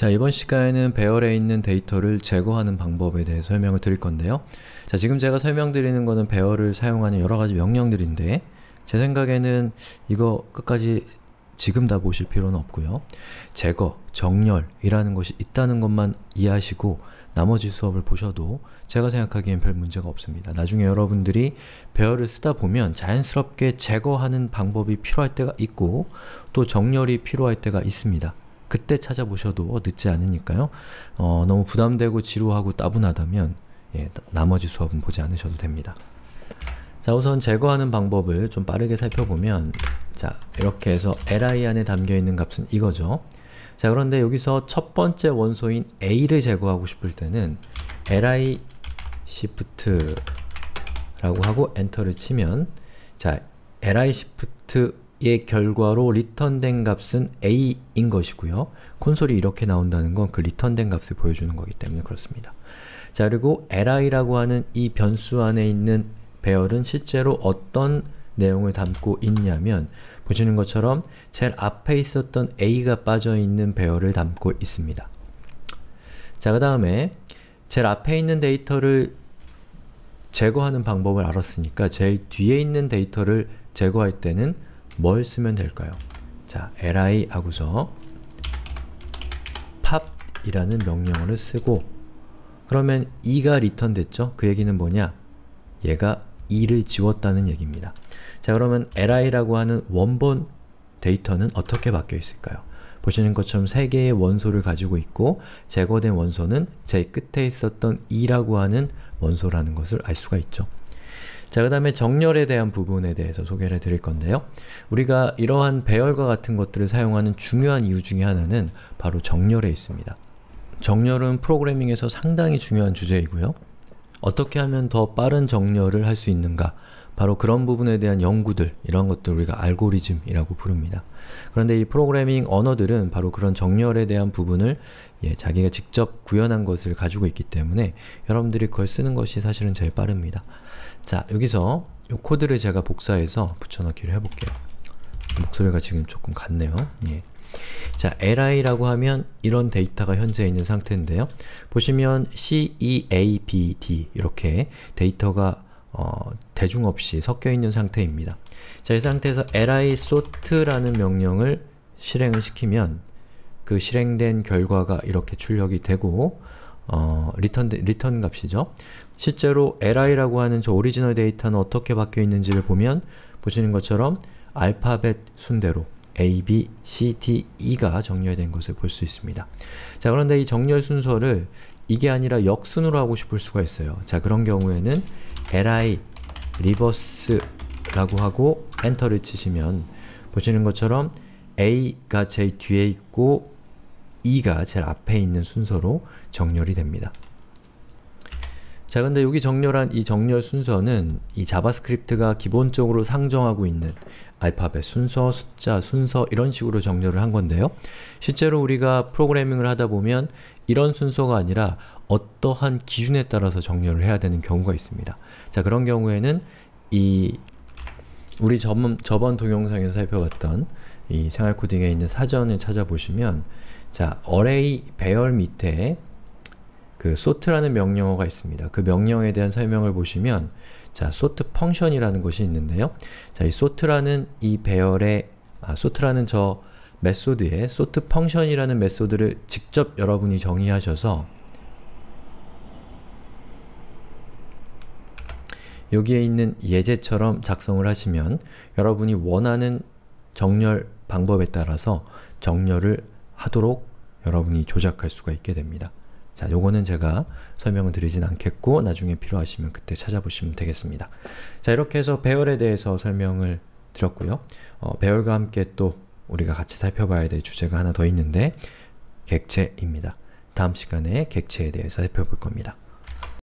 자 이번 시간에는 배열에 있는 데이터를 제거하는 방법에 대해 설명을 드릴 건데요. 자 지금 제가 설명드리는 것은 배열을 사용하는 여러가지 명령들인데 제 생각에는 이거 끝까지 지금 다 보실 필요는 없고요. 제거, 정렬이라는 것이 있다는 것만 이해하시고 나머지 수업을 보셔도 제가 생각하기엔 별 문제가 없습니다. 나중에 여러분들이 배열을 쓰다 보면 자연스럽게 제거하는 방법이 필요할 때가 있고 또 정렬이 필요할 때가 있습니다. 그때 찾아보셔도 늦지 않으니까요. 어, 너무 부담되고 지루하고 따분하다면 예, 나머지 수업은 보지 않으셔도 됩니다. 자 우선 제거하는 방법을 좀 빠르게 살펴보면 자 이렇게 해서 li 안에 담겨있는 값은 이거죠. 자 그런데 여기서 첫 번째 원소인 a를 제거하고 싶을 때는 li shift라고 하고 엔터를 치면 자 li shift 의 결과로 리턴된 값은 a인 것이고요. 콘솔이 이렇게 나온다는 건 그 리턴된 값을 보여주는 거기 때문에 그렇습니다. 자 그리고 li라고 하는 이 변수 안에 있는 배열은 실제로 어떤 내용을 담고 있냐면 보시는 것처럼 제일 앞에 있었던 a가 빠져있는 배열을 담고 있습니다. 자 그 다음에 제일 앞에 있는 데이터를 제거하는 방법을 알았으니까 제일 뒤에 있는 데이터를 제거할 때는 뭘 쓰면 될까요? 자, li 하고서 pop이라는 명령어를 쓰고 그러면 2가 리턴 됐죠? 그 얘기는 뭐냐? 얘가 2를 지웠다는 얘기입니다. 자, 그러면 li라고 하는 원본 데이터는 어떻게 바뀌어 있을까요? 보시는 것처럼 3개의 원소를 가지고 있고 제거된 원소는 제 끝에 있었던 2라고 하는 원소라는 것을 알 수가 있죠. 자, 그 다음에 정렬에 대한 부분에 대해서 소개를 드릴 건데요. 우리가 이러한 배열과 같은 것들을 사용하는 중요한 이유 중의 하나는 바로 정렬에 있습니다. 정렬은 프로그래밍에서 상당히 중요한 주제이고요. 어떻게 하면 더 빠른 정렬을 할 수 있는가 바로 그런 부분에 대한 연구들, 이런 것들 우리가 알고리즘이라고 부릅니다. 그런데 이 프로그래밍 언어들은 바로 그런 정렬에 대한 부분을 예, 자기가 직접 구현한 것을 가지고 있기 때문에 여러분들이 그걸 쓰는 것이 사실은 제일 빠릅니다. 자, 여기서 이 코드를 제가 복사해서 붙여넣기를 해볼게요. 목소리가 지금 조금 같네요. 예. 자, li라고 하면 이런 데이터가 현재 있는 상태인데요. 보시면 ceabd 이렇게 데이터가 어, 대중 없이 섞여 있는 상태입니다. 자, 이 상태에서 li sort라는 명령을 실행을 시키면 그 실행된 결과가 이렇게 출력이 되고 어, 리턴, 리턴 값이죠. 실제로 li라고 하는 저 오리지널 데이터는 어떻게 바뀌어 있는지를 보면 보시는 것처럼 알파벳 순대로 A, B, C, D, E가 정렬된 것을 볼 수 있습니다. 자, 그런데 이 정렬 순서를 이게 아니라 역순으로 하고 싶을 수가 있어요. 자, 그런 경우에는 li 리버스라고 하고 엔터를 치시면 보시는 것처럼 a가 제일 뒤에 있고 e가 제일 앞에 있는 순서로 정렬이 됩니다. 자 근데 여기 정렬한 이 정렬 순서는 이 자바스크립트가 기본적으로 상정하고 있는 알파벳 순서, 숫자, 순서 이런 식으로 정렬을 한 건데요. 실제로 우리가 프로그래밍을 하다 보면 이런 순서가 아니라 어떠한 기준에 따라서 정렬을 해야 되는 경우가 있습니다. 자 그런 경우에는 이 우리 저번, 저번 동영상에서 살펴봤던 이 생활코딩에 있는 사전을 찾아보시면 자, array 배열 밑에 그 sort라는 명령어가 있습니다. 그 명령어에 대한 설명을 보시면 자, sort function이라는 것이 있는데요. 자, 이 sort라는 이 배열의 아, sort라는 저 메소드에 sort function이라는 메소드를 직접 여러분이 정의하셔서 여기에 있는 예제처럼 작성을 하시면 여러분이 원하는 정렬 방법에 따라서 정렬을 하도록 여러분이 조작할 수가 있게 됩니다. 자, 요거는 제가 설명을 드리진 않겠고 나중에 필요하시면 그때 찾아보시면 되겠습니다. 자, 이렇게 해서 배열에 대해서 설명을 드렸고요. 어, 배열과 함께 또 우리가 같이 살펴봐야 될 주제가 하나 더 있는데 객체입니다. 다음 시간에 객체에 대해서 살펴볼 겁니다.